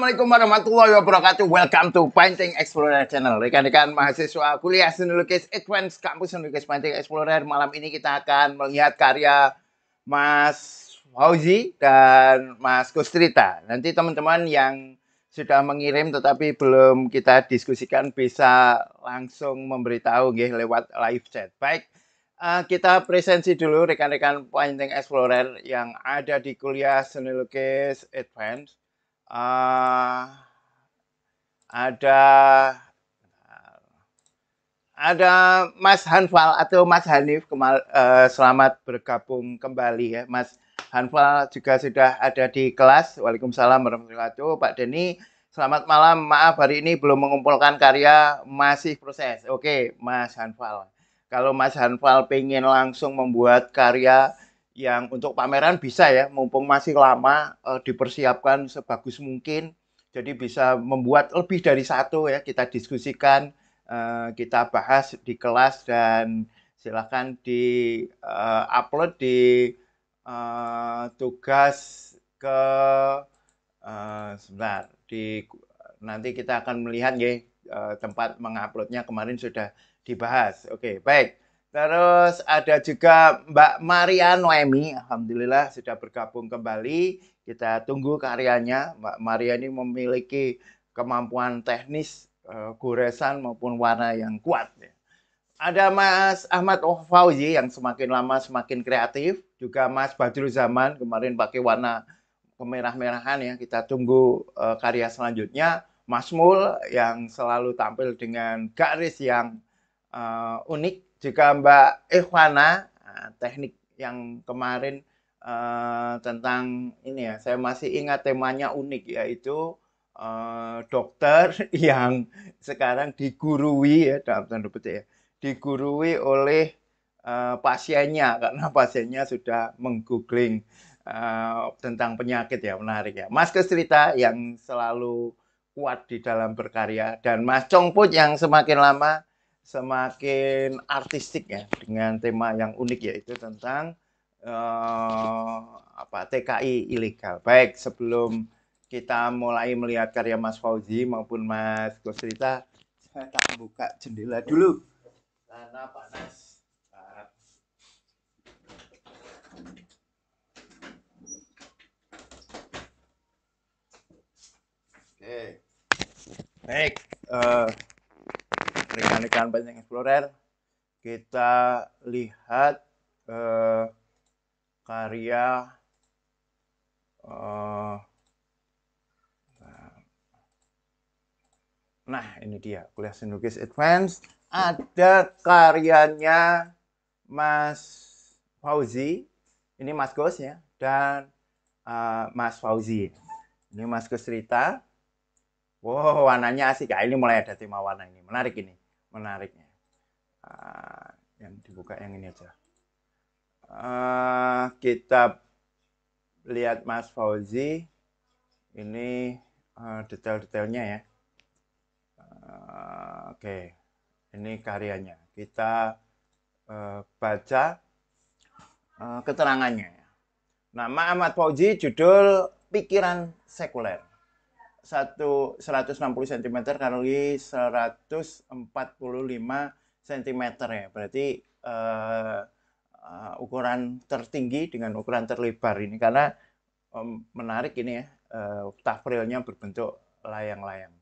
Assalamualaikum warahmatullahi wabarakatuh. Welcome to Painting Explorer Channel. Rekan-rekan mahasiswa kuliah seni lukis Advance Kampus Seni Lukis Painting Explorer. Malam ini kita akan melihat karya Mas Fauzi dan Mas Kustrita. Nanti teman-teman yang sudah mengirim tetapi belum kita diskusikan bisa langsung memberitahu nggih lewat live chat. Baik, uh, kita presensi dulu rekan-rekan Painting Explorer yang ada di kuliah seni lukis Advance uh, ada ada Mas Hanfal atau Mas Hanif kemal, uh, selamat bergabung kembali ya Mas Hanfal juga sudah ada di kelas Waalaikumsalam warahmatullahi wabarakatuh Pak Denny selamat malam maaf hari ini belum mengumpulkan karya masih proses oke Mas Hanfal kalau Mas Hanfal pengen langsung membuat karya yang untuk pameran bisa ya, mumpung masih lama e, dipersiapkan sebagus mungkin. Jadi bisa membuat lebih dari satu ya, kita diskusikan, e, kita bahas di kelas dan silakan di e, upload di e, tugas ke e, sebentar di nanti kita akan melihat ya e, tempat menguploadnya kemarin sudah dibahas. Oke, baik. Terus ada juga Mbak Maria Noemi, alhamdulillah sudah bergabung kembali. Kita tunggu karyanya. Mbak Maria ini memiliki kemampuan teknis eh, goresan maupun warna yang kuat. Ada Mas Ahmad Fauzi yang semakin lama semakin kreatif, juga Mas Badrul Zaman kemarin pakai warna kemerah-merahan ya. Kita tunggu eh, karya selanjutnya. Mas Mul yang selalu tampil dengan garis yang eh, unik jika Mbak Ikhwana ah, teknik yang kemarin uh, tentang ini ya saya masih ingat temanya unik yaitu uh, dokter yang sekarang digurui ya dalam tanda petik ya digurui oleh uh, pasiennya karena pasiennya sudah menggoogling uh, tentang penyakit ya menarik ya Mas Kestrita yang selalu kuat di dalam berkarya dan Mas Congput yang semakin lama semakin artistik ya dengan tema yang unik yaitu tentang uh, apa TKI ilegal. Baik, sebelum kita mulai melihat karya Mas Fauzi maupun Mas Gosrita, saya tak buka jendela dulu karena panas. Oke. Baik. Uh, rekan-rekan banyak Explorer kita lihat eh, karya eh, nah, nah ini dia kuliah sinukis advance ada karyanya Mas Fauzi ini Mas Gus ya dan uh, Mas Fauzi ini Mas Gus cerita wow warnanya asik ya ini mulai ada tema warna ini menarik ini menariknya uh, yang dibuka yang ini aja uh, ah, kita lihat Mas Fauzi ini uh, detail-detailnya ya uh, oke okay. ini karyanya kita uh, baca uh, keterangannya nama Ahmad Fauzi judul pikiran sekuler satu 160 cm kali 145 cm ya. Berarti uh, uh, ukuran tertinggi dengan ukuran terlebar ini karena um, menarik ini ya. Uh, eh, tafrilnya berbentuk layang-layang.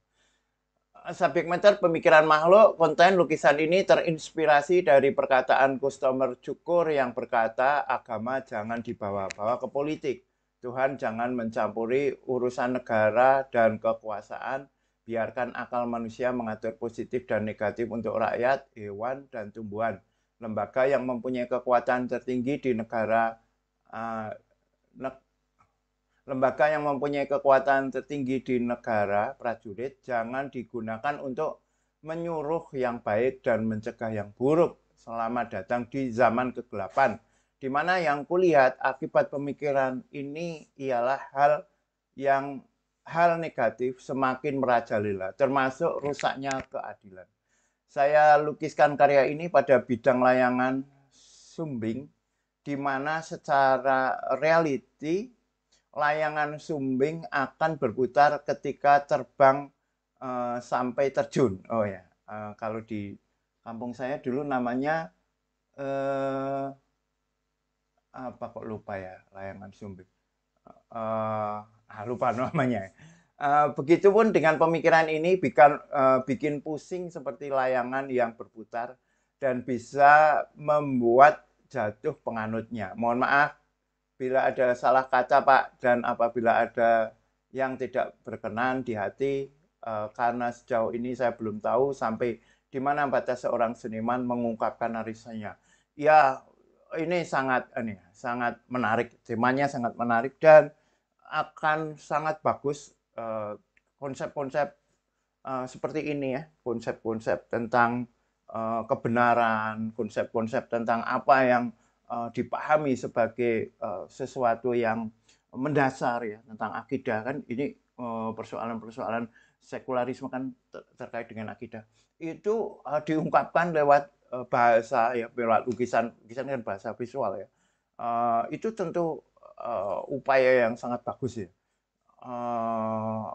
Subjek meter pemikiran makhluk, konten lukisan ini terinspirasi dari perkataan customer cukur yang berkata agama jangan dibawa-bawa ke politik Tuhan jangan mencampuri urusan negara dan kekuasaan. Biarkan akal manusia mengatur positif dan negatif untuk rakyat, hewan, dan tumbuhan. Lembaga yang mempunyai kekuatan tertinggi di negara uh, eh, ne lembaga yang mempunyai kekuatan tertinggi di negara prajurit jangan digunakan untuk menyuruh yang baik dan mencegah yang buruk. Selamat datang di zaman kegelapan di mana yang kulihat akibat pemikiran ini ialah hal yang hal negatif semakin merajalela, termasuk ya. rusaknya keadilan. Saya lukiskan karya ini pada bidang layangan sumbing, di mana secara realiti layangan sumbing akan berputar ketika terbang uh, sampai terjun. Oh ya, uh, kalau di kampung saya dulu namanya uh, apa kok lupa ya layangan sumbing uh, ah, lupa namanya uh, eh, begitupun dengan pemikiran ini bikin uh, bikin pusing seperti layangan yang berputar dan bisa membuat jatuh penganutnya mohon maaf bila ada salah kaca pak dan apabila ada yang tidak berkenan di hati uh, karena sejauh ini saya belum tahu sampai di mana batas seorang seniman mengungkapkan narisanya ya ini sangat ini sangat menarik, temanya sangat menarik dan akan sangat bagus eh, konsep-konsep uh, uh, seperti ini ya, konsep-konsep tentang uh, kebenaran, konsep-konsep tentang apa yang uh, dipahami sebagai uh, sesuatu yang mendasar ya tentang akidah kan ini persoalan-persoalan sekularisme kan ter terkait dengan akidah itu uh, diungkapkan lewat Eh, bahasa ya lewat lukisan lukisan kan bahasa visual ya uh, itu tentu uh, upaya yang sangat bagus ya uh,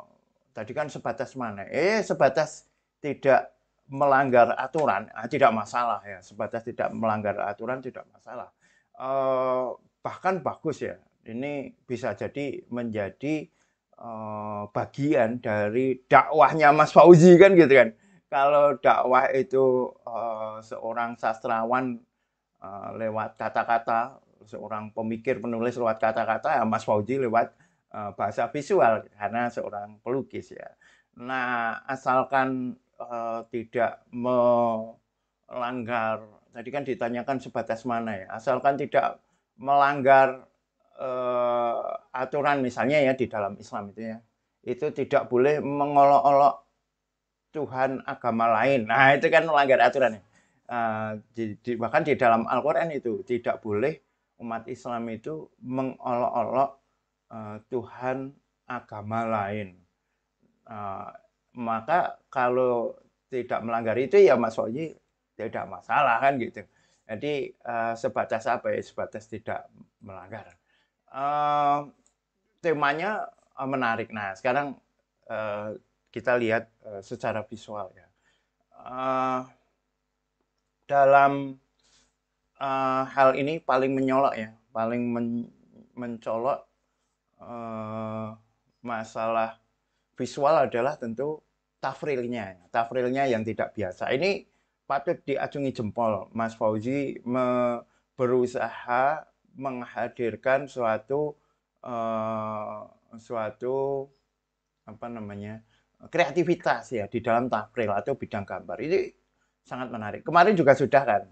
tadi kan sebatas mana eh sebatas tidak melanggar aturan ah, tidak masalah ya sebatas tidak melanggar aturan tidak masalah uh, bahkan bagus ya ini bisa jadi menjadi uh, bagian dari dakwahnya Mas Fauzi kan gitu kan kalau dakwah itu uh, seorang sastrawan uh, lewat kata-kata, seorang pemikir penulis lewat kata-kata, ya Mas Fauji lewat uh, bahasa visual karena seorang pelukis ya. Nah, asalkan uh, tidak melanggar tadi kan ditanyakan sebatas mana ya, asalkan tidak melanggar uh, aturan misalnya ya di dalam Islam itu ya. Itu tidak boleh mengolok-olok Tuhan agama lain. Nah, itu kan melanggar aturan. Ya. Eh, bahkan di dalam Al-Quran itu tidak boleh umat Islam itu mengolok-olok eh, Tuhan agama lain. Eh, maka kalau tidak melanggar itu ya maksudnya tidak masalah kan gitu. Jadi sebatas apa ya? Sebatas tidak melanggar. temanya menarik. Nah sekarang kita lihat eh, secara visual ya. Eh, dalam eh, hal ini paling menyolok ya, paling mencolok masalah visual adalah tentu tafrilnya, ya, tafrilnya yang tidak biasa. Ini patut diacungi jempol, Mas Fauzi me berusaha menghadirkan suatu uh, suatu apa namanya kreativitas ya di dalam tapril atau bidang gambar ini sangat menarik. Kemarin juga sudah kan,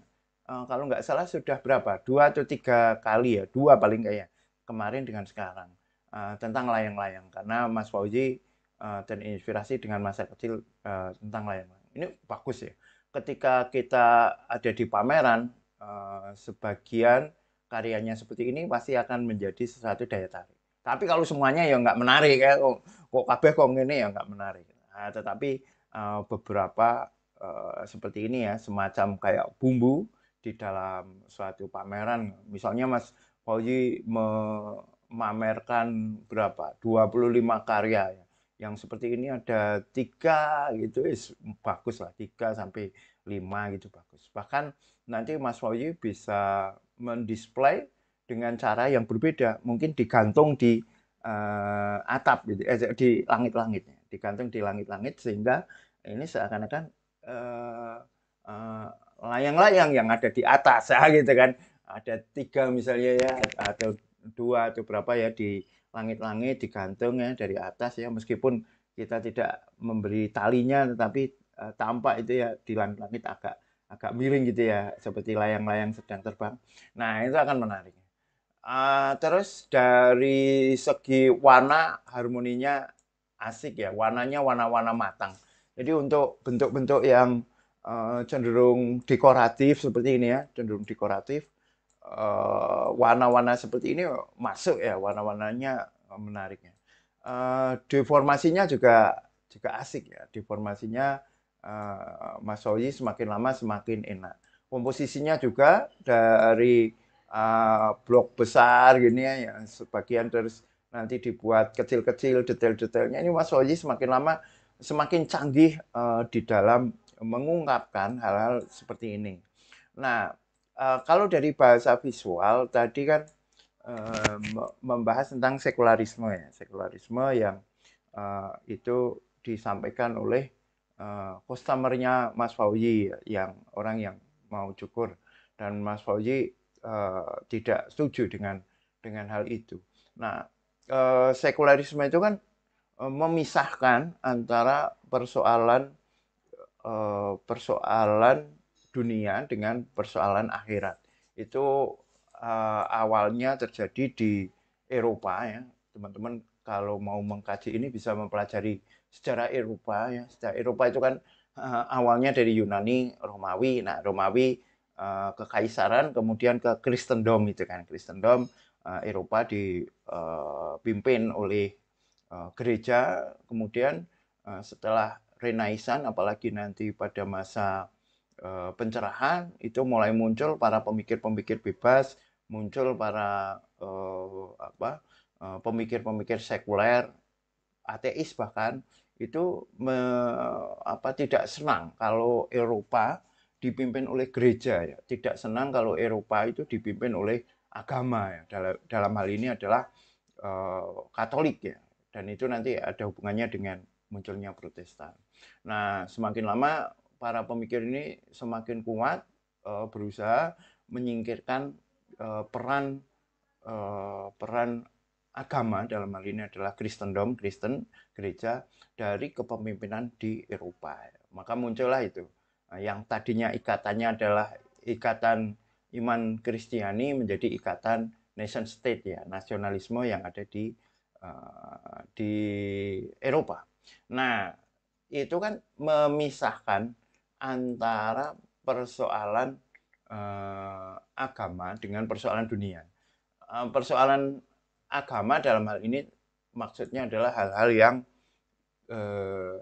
e, kalau nggak salah sudah berapa dua atau tiga kali ya dua paling ya. kemarin dengan sekarang e, tentang layang-layang karena Mas Fauzi eh, dan terinspirasi dengan masa kecil e, tentang layang-layang. Ini bagus ya. Ketika kita ada di pameran, e, sebagian karyanya seperti ini pasti akan menjadi sesuatu daya tarik. Tapi kalau semuanya ya nggak menarik ya, kok, kok kabeh kok ini ya nggak menarik. Nah, tetapi uh, beberapa uh, seperti ini ya, semacam kayak bumbu di dalam suatu pameran. Misalnya Mas Fauzi memamerkan berapa? 25 karya ya. Yang seperti ini ada tiga gitu, is, bagus lah tiga sampai lima gitu bagus. Bahkan nanti Mas Fauji bisa mendisplay dengan cara yang berbeda, mungkin digantung di uh, atap gitu, eh, di langit-langitnya, digantung di langit-langit sehingga ini seakan-akan uh, uh, layang-layang yang ada di atas ya gitu kan ada tiga misalnya ya atau dua atau berapa ya di langit-langit digantung ya dari atas ya meskipun kita tidak memberi talinya tetapi uh, tampak itu ya di langit-langit agak agak miring gitu ya seperti layang-layang sedang terbang nah itu akan menarik Ah, terus dari segi warna harmoninya asik ya, warnanya warna-warna matang. Jadi untuk bentuk-bentuk yang uh, cenderung dekoratif seperti ini ya, cenderung dekoratif, eh, warna-warna uh, seperti ini masuk ya, warna-warnanya eh, menariknya. Uh, deformasinya juga juga asik ya, deformasinya uh, Mas Soyi semakin lama semakin enak. Komposisinya juga dari Eh, blok besar gini ya, ya sebagian terus nanti dibuat kecil-kecil detail-detailnya. Ini Mas Oji semakin lama semakin canggih uh, di dalam mengungkapkan hal-hal seperti ini. Nah, uh, kalau dari bahasa visual tadi kan uh, membahas tentang sekularisme ya, sekularisme yang uh, itu disampaikan oleh uh, customernya Mas Fauji ya, yang orang yang mau cukur dan Mas Fauji Eh, tidak setuju dengan dengan hal itu. Nah, eh, sekularisme itu kan eh, memisahkan antara persoalan persoalan dunia dengan persoalan akhirat. Itu awalnya terjadi di Eropa ya. Teman-teman kalau mau mengkaji ini bisa mempelajari sejarah Eropa ya. Sejarah Eropa itu kan awalnya dari Yunani, Romawi. Nah, Romawi Eh, kekaisaran kemudian ke Kristendom itu kan Kristendom uh, Eropa dipimpin eh, oleh uh, gereja kemudian uh, setelah Renaissance apalagi nanti pada masa uh, pencerahan itu mulai muncul para pemikir-pemikir bebas muncul para uh, apa pemikir-pemikir sekuler ateis bahkan itu me, apa tidak senang kalau Eropa dipimpin oleh gereja ya. Tidak senang kalau Eropa itu dipimpin oleh agama ya. Dalam, dalam hal ini adalah uh, Katolik ya. Dan itu nanti ada hubungannya dengan munculnya Protestan. Nah, semakin lama para pemikir ini semakin kuat uh, berusaha menyingkirkan uh, peran uh, peran agama dalam hal ini adalah Kristendom, Kristen, gereja dari kepemimpinan di Eropa. Ya. Maka muncullah itu Nah, yang tadinya ikatannya adalah ikatan iman Kristiani menjadi ikatan nation state ya nasionalisme yang ada di uh, di Eropa. Nah itu kan memisahkan antara persoalan uh, agama dengan persoalan dunia. Uh, persoalan agama dalam hal ini maksudnya adalah hal-hal yang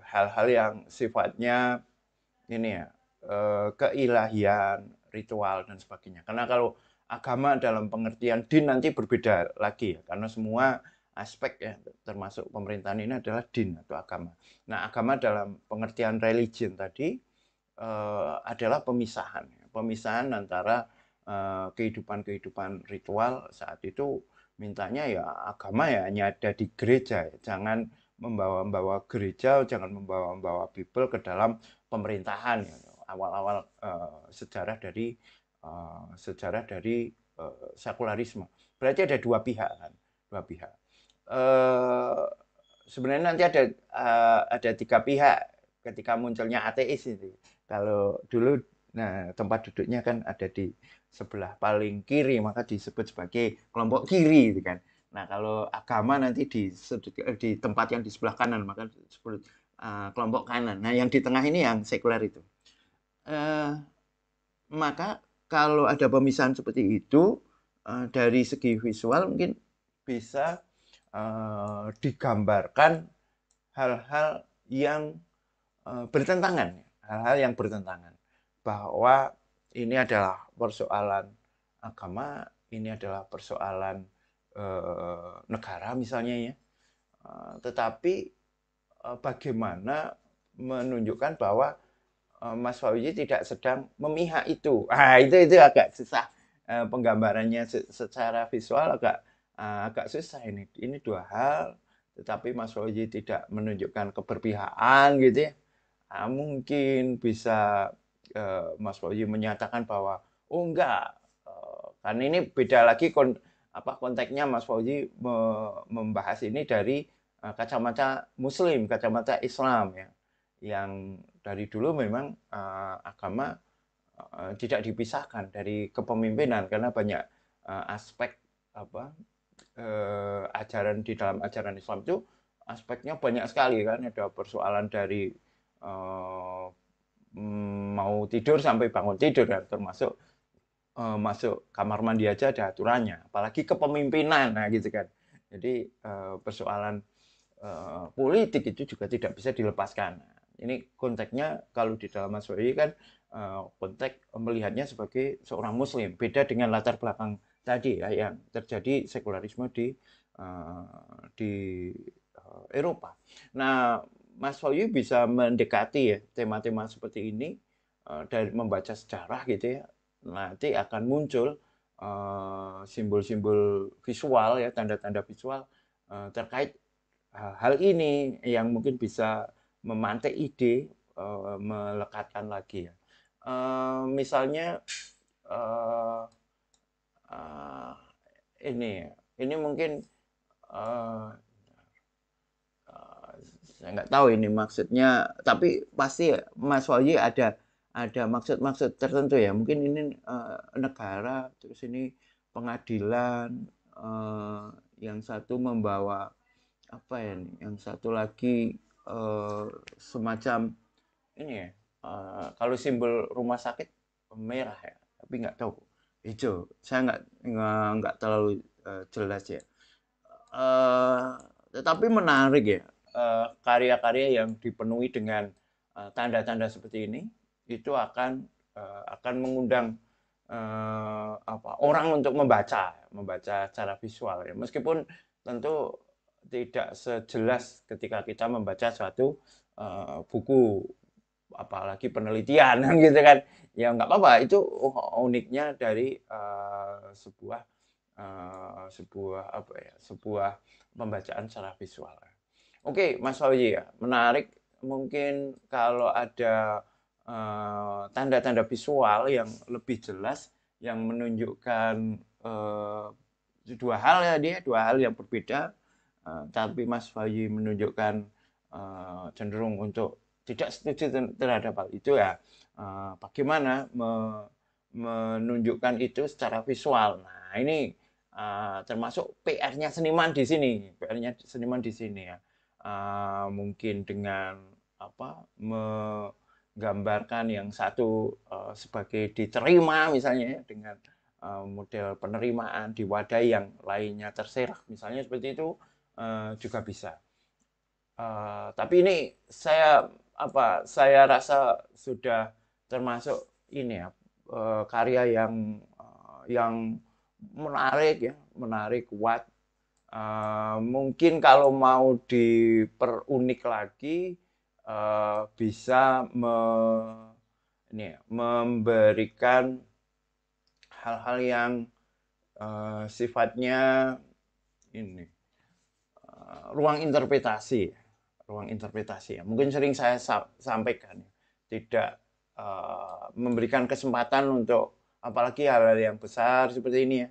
hal-hal uh, yang sifatnya ini ya Eh, keilahian, ritual dan sebagainya. Karena kalau agama dalam pengertian din nanti berbeda lagi ya, karena semua aspek ya termasuk pemerintahan ini adalah din atau agama. Nah, agama dalam pengertian religion tadi uh, adalah pemisahan, ya. pemisahan antara eh, kehidupan-kehidupan uh, ritual saat itu mintanya ya agama ya hanya ada di gereja, ya. jangan membawa-bawa gereja, jangan membawa-bawa people ke dalam pemerintahan. Ya awal-awal uh, sejarah dari uh, sejarah dari uh, sekularisme. Berarti ada dua pihak kan, dua pihak. Uh, sebenarnya nanti ada uh, ada tiga pihak ketika munculnya ateis ini Kalau dulu nah tempat duduknya kan ada di sebelah paling kiri maka disebut sebagai kelompok kiri gitu kan. Nah, kalau agama nanti di di tempat yang di sebelah kanan maka disebut uh, kelompok kanan. Nah, yang di tengah ini yang sekuler itu. Eh, maka kalau ada pemisahan seperti itu eh, dari segi visual mungkin bisa eh, digambarkan hal-hal yang eh, bertentangan, hal-hal yang bertentangan bahwa ini adalah persoalan agama, ini adalah persoalan eh, negara misalnya ya. Eh, tetapi eh, bagaimana menunjukkan bahwa Eh, Mas Fauzi tidak sedang memihak itu. Ah itu itu agak susah eh, penggambarannya secara visual agak eh, agak susah ini. Ini dua hal, tetapi Mas Fauzi tidak menunjukkan keberpihakan gitu ya. Ah, mungkin bisa Mas Fauzi menyatakan bahwa oh enggak Kan karena ini beda lagi kon apa konteksnya Mas Fauzi membahas ini dari kacamata Muslim, kacamata Islam ya yang dari dulu memang uh, agama uh, tidak dipisahkan dari kepemimpinan karena banyak uh, aspek apa uh, ajaran di dalam ajaran Islam itu aspeknya banyak sekali kan ada persoalan dari uh, mau tidur sampai bangun tidur kan termasuk uh, masuk kamar mandi aja ada aturannya apalagi kepemimpinan nah gitu kan jadi uh, persoalan uh, politik itu juga tidak bisa dilepaskan ini konteksnya kalau di dalam ini kan eh, konteks melihatnya sebagai seorang muslim, beda dengan latar belakang tadi ya yang terjadi sekularisme di eh, di eh, Eropa. Nah, Mas Wahyu bisa mendekati ya tema-tema seperti ini dari membaca sejarah gitu ya. Nanti akan muncul simbol-simbol visual ya, tanda-tanda visual terkait hal ini yang mungkin bisa memantik ide uh, melekatkan lagi ya. Uh, misalnya uh, uh, ini ya, ini mungkin uh, uh, saya nggak tahu ini maksudnya tapi pasti Mas Wahyu ada ada maksud-maksud tertentu ya mungkin ini uh, negara terus ini pengadilan uh, yang satu membawa apa ya yang satu lagi Eh, semacam ini ya. Uh, kalau simbol rumah sakit merah ya, tapi nggak tahu hijau. Saya nggak nggak terlalu uh, jelas ya. Uh, tetapi menarik ya karya-karya uh, yang dipenuhi dengan tanda-tanda uh, seperti ini itu akan uh, akan mengundang uh, apa orang untuk membaca membaca cara visual ya meskipun tentu tidak sejelas ketika kita membaca suatu uh, buku apalagi penelitian gitu kan ya nggak apa-apa itu uniknya dari uh, sebuah uh, sebuah apa ya sebuah pembacaan secara visual oke Mas Fauzi ya menarik mungkin kalau ada tanda-tanda uh, visual yang lebih jelas yang menunjukkan uh, dua hal ya dia dua hal yang berbeda Eh, tapi Mas Bayu menunjukkan eh, cenderung untuk tidak setuju terhadap hal itu ya eh, bagaimana menunjukkan itu secara visual nah ini termasuk PR-nya seniman di sini PR-nya seniman di sini ya mungkin dengan apa menggambarkan yang satu sebagai diterima misalnya ya, dengan model penerimaan di wadah yang lainnya terserah misalnya seperti itu Eh, juga bisa. Uh, tapi ini saya apa saya rasa sudah termasuk ini ya uh, karya yang uh, yang menarik ya menarik kuat uh, mungkin kalau mau diperunik lagi uh, bisa me, ini ya, memberikan hal-hal yang uh, sifatnya ini ruang interpretasi ruang interpretasi ya mungkin sering saya sampaikan tidak uh, memberikan kesempatan untuk apalagi hal-hal yang besar seperti ini ya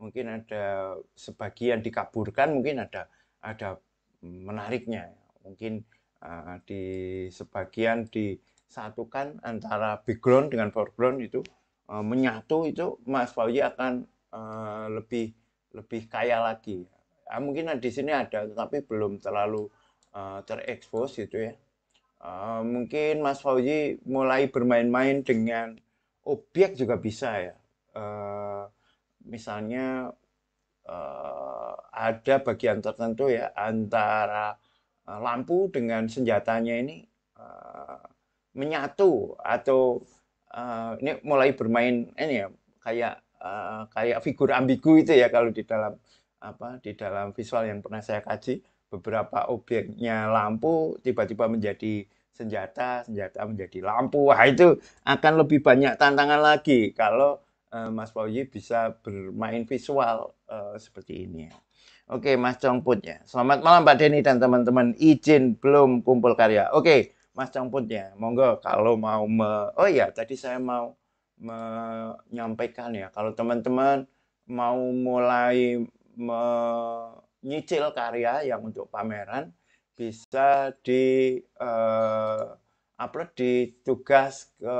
mungkin ada sebagian dikaburkan mungkin ada ada menariknya ya. mungkin uh, di sebagian disatukan antara background dengan foreground itu uh, menyatu itu Mas Fauzi akan uh, lebih lebih kaya lagi Ah, mungkin di sini ada tetapi belum terlalu uh, terekspos gitu ya uh, mungkin Mas Fauzi mulai bermain-main dengan objek juga bisa ya uh, misalnya uh, ada bagian tertentu ya antara uh, lampu dengan senjatanya ini uh, menyatu atau uh, ini mulai bermain ini ya kayak uh, kayak figur ambigu itu ya kalau di dalam apa di dalam visual yang pernah saya kaji beberapa objeknya lampu tiba-tiba menjadi senjata, senjata menjadi lampu. Wah, itu akan lebih banyak tantangan lagi kalau uh, Mas Fauzi bisa bermain visual uh, seperti ini. Ya. Oke, Mas Congput ya. Selamat malam Pak Denny dan teman-teman. Izin belum kumpul karya. Oke, Mas Congput ya. Monggo kalau mau me Oh iya, tadi saya mau menyampaikan ya kalau teman-teman mau mulai menyicil karya yang untuk pameran bisa di uh, upload di tugas ke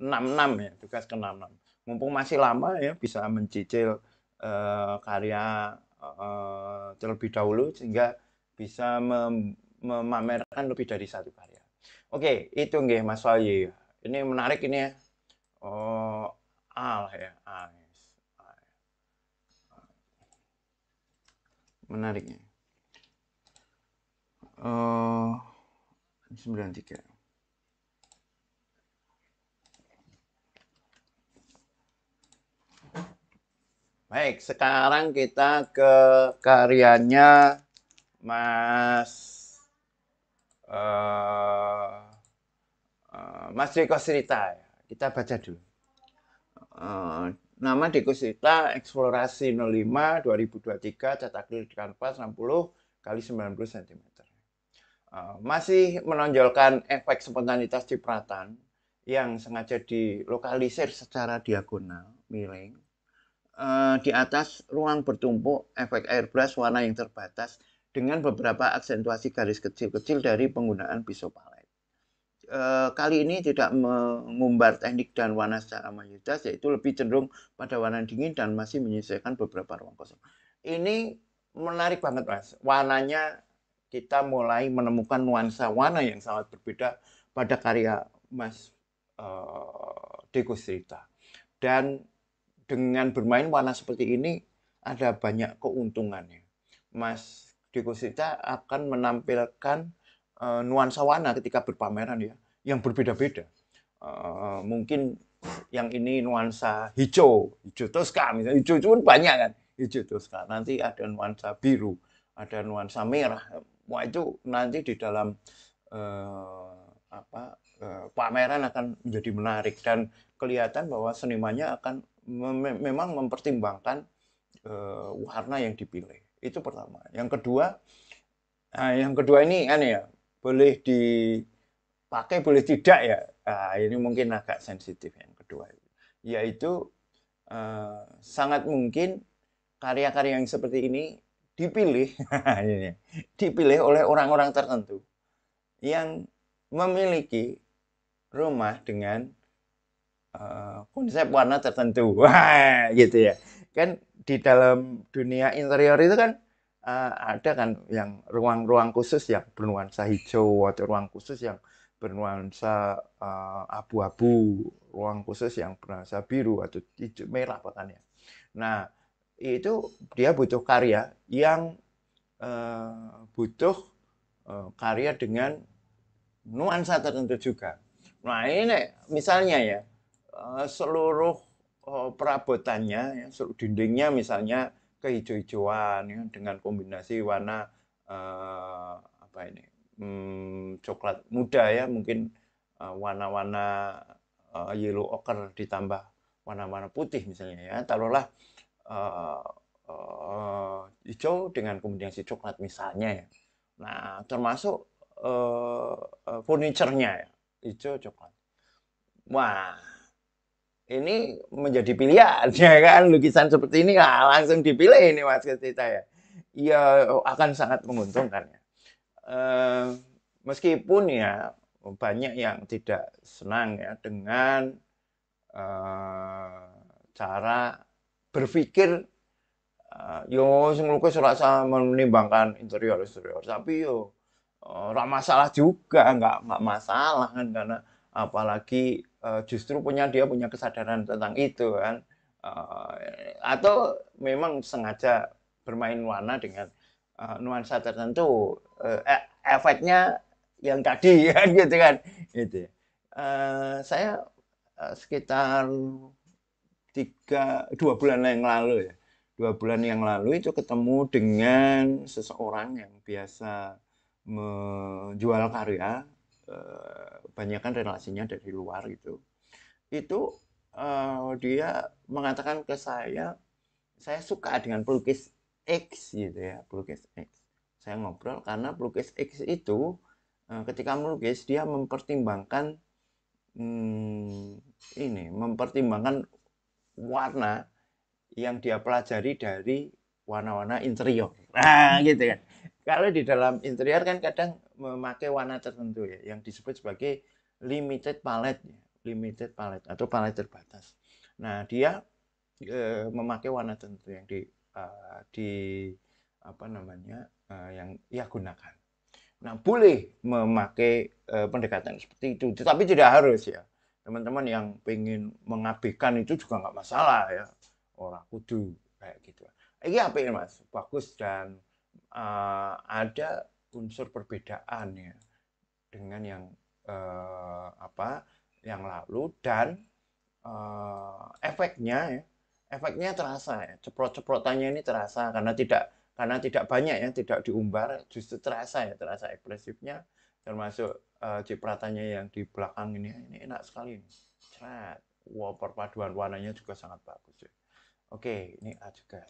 66 ya, tugas ke 66. Mumpung masih lama ya bisa mencicil uh, karya uh, terlebih dahulu sehingga bisa mem memamerkan lebih dari satu karya. Oke, okay, itu nggih Mas Wahyu. Ini menarik ini ya. Oh, A ya, A. Ya. menariknya uh, eh, 93 baik sekarang kita ke karyanya Mas uh, uh, Mas Riko Sirita kita baca dulu uh, Nama Dekosita Eksplorasi 05 2023 cetak di kanvas 60 kali 90 cm. Eh, masih menonjolkan efek spontanitas cipratan yang sengaja dilokalisir secara diagonal miring eh, di atas ruang bertumpuk efek airbrush warna yang terbatas dengan beberapa aksentuasi garis kecil-kecil dari penggunaan pisau pala e, kali ini tidak mengumbar teknik dan warna secara mayoritas yaitu lebih cenderung pada warna dingin dan masih menyesuaikan beberapa ruang kosong. Ini menarik banget Mas. Warnanya kita mulai menemukan nuansa warna yang sangat berbeda pada karya Mas e, Deko Srita. Dan dengan bermain warna seperti ini ada banyak keuntungannya. Mas Deko Srita akan menampilkan Eh, nuansa warna ketika berpameran ya, yang berbeda-beda. Uh, mungkin yang ini nuansa hijau, hijau toska misalnya, hijau itu kan banyak kan, hijau toska. Nanti ada nuansa biru, ada nuansa merah. Wah itu nanti di dalam uh, apa uh, pameran akan menjadi menarik dan kelihatan bahwa senimanya akan mem memang mempertimbangkan uh, warna yang dipilih. Itu pertama. Yang kedua, nah, yang kedua ini aneh ya, boleh dipakai, boleh tidak ya. Nah, ini mungkin agak sensitif yang kedua. Yaitu uh, sangat mungkin karya-karya yang seperti ini dipilih, dipilih oleh orang-orang tertentu yang memiliki rumah dengan uh, konsep warna tertentu, gitu ya. Kan di dalam dunia interior itu kan uh, ada kan yang ruang-ruang khusus yang bernuansa hijau atau ruang khusus yang bernuansa uh, abu-abu, ruang khusus yang bernuansa biru atau hijau merah bahkan ya. Nah, itu dia butuh karya yang uh, butuh uh, karya dengan nuansa tertentu juga. Nah, ini misalnya ya, uh, seluruh uh, perabotannya, ya, seluruh dindingnya misalnya kehijau-hijauan ya, dengan kombinasi warna uh, apa ini hmm, coklat muda ya mungkin eh, warna-warna uh, uh, yellow ochre ditambah warna-warna putih misalnya ya taruhlah uh, uh, hijau dengan kombinasi coklat misalnya ya nah termasuk uh, uh, furniturnya ya hijau coklat wah ini menjadi pilihan ya kan lukisan seperti ini nah, langsung dipilih ini mas kita ya ya akan sangat menguntungkan ya e, meskipun ya banyak yang tidak senang ya dengan e, cara berpikir eh, yo sing lukis rasa menimbangkan interior eksterior tapi yo eh, ora masalah juga nggak nggak masalah kan karena apalagi uh, justru punya dia punya kesadaran tentang itu kan uh, atau memang sengaja bermain warna dengan uh, nuansa tertentu uh, efeknya yang tadi kan gitu kan itu uh, saya uh, sekitar tiga dua bulan yang lalu ya dua bulan yang lalu itu ketemu dengan seseorang yang biasa menjual karya Eh, banyak relasinya dari luar gitu itu uh, dia mengatakan ke saya saya suka dengan pelukis X gitu ya pelukis X saya ngobrol karena pelukis X itu uh, ketika melukis dia mempertimbangkan hmm, ini mempertimbangkan warna yang dia pelajari dari warna-warna interior. Nah, hmm. gitu kan. Kalau di dalam interior kan kadang memakai warna tertentu ya, yang disebut sebagai limited palette, ya, limited palette atau palette terbatas. Nah, dia e, memakai warna tertentu yang di e, di apa namanya e, yang ia gunakan. Nah, boleh memakai e, pendekatan seperti itu, tetapi tidak harus ya. Teman-teman yang ingin mengabaikan itu juga nggak masalah ya. Orang kudu kayak gitu. Ini apa ini mas? Bagus dan uh, ada unsur perbedaan ya dengan yang uh, apa yang lalu dan uh, efeknya ya, efeknya terasa ya. Ceprot-ceprotannya ini terasa karena tidak karena tidak banyak yang tidak diumbar, justru terasa ya, terasa ekspresifnya termasuk uh, cipratannya yang di belakang ini ini enak sekali ini cerat Wow, perpaduan warnanya juga sangat bagus ya. Oke, ini A juga.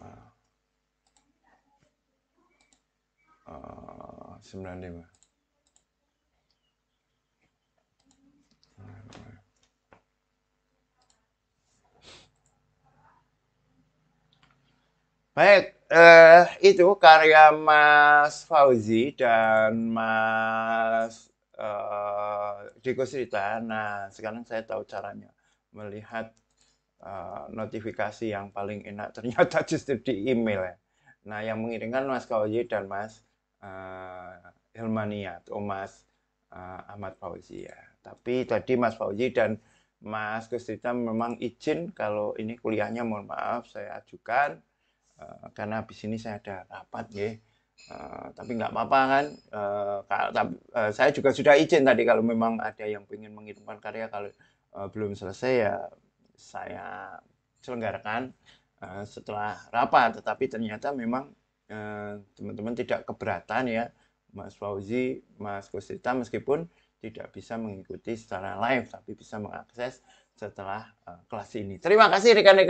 Ah. Ah, sembilan lima Baik, eh, itu karya Mas Fauzi dan Mas eh, Diko Srita. Nah, sekarang saya tahu caranya melihat Eh, notifikasi yang paling enak ternyata justru di email ya. Nah yang mengirimkan Mas Kauji dan Mas uh, Om oh Mas uh, Ahmad Fauzi ya. Tapi tadi Mas Fauzi dan Mas Kusrita memang izin kalau ini kuliahnya mohon maaf saya ajukan uh, karena habis ini saya ada rapat ya. Uh, tapi nggak apa-apa kan. Uh, tapi, uh, saya juga sudah izin tadi kalau memang ada yang ingin mengirimkan karya kalau uh, belum selesai ya saya selenggarakan uh, setelah rapat tetapi ternyata memang eh, teman-teman uh, tidak keberatan ya Mas Fauzi, Mas Kusrita meskipun tidak bisa mengikuti secara live tapi bisa mengakses setelah uh, kelas ini. Terima kasih rekan-rekan